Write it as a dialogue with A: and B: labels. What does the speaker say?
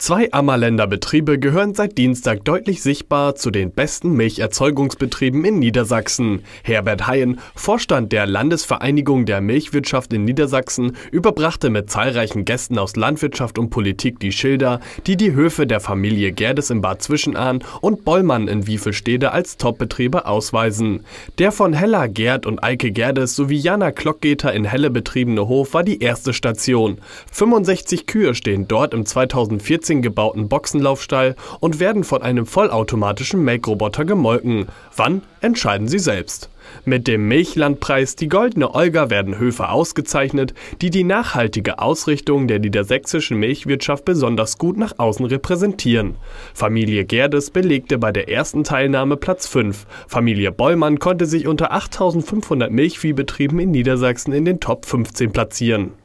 A: Zwei Ammerländer Betriebe gehören seit Dienstag deutlich sichtbar zu den besten Milcherzeugungsbetrieben in Niedersachsen. Herbert Hayen, Vorstand der Landesvereinigung der Milchwirtschaft in Niedersachsen, überbrachte mit zahlreichen Gästen aus Landwirtschaft und Politik die Schilder, die die Höfe der Familie Gerdes im Bad Zwischenahn und Bollmann in Wiefelstede als Top-Betriebe ausweisen. Der von Hella Gerd und Eike Gerdes sowie Jana Klockgeter in Helle betriebene Hof war die erste Station. 65 Kühe stehen dort im 2014 Lessing gebauten Boxenlaufstall und werden von einem vollautomatischen Melkroboter gemolken. Wann, entscheiden sie selbst. Mit dem Milchlandpreis Die Goldene Olga werden Höfe ausgezeichnet, die die nachhaltige Ausrichtung der niedersächsischen Milchwirtschaft besonders gut nach außen repräsentieren. Familie Gerdes belegte bei der ersten Teilnahme Platz 5. Familie Bollmann konnte sich unter 8500 Milchviehbetrieben in Niedersachsen in den Top 15 platzieren.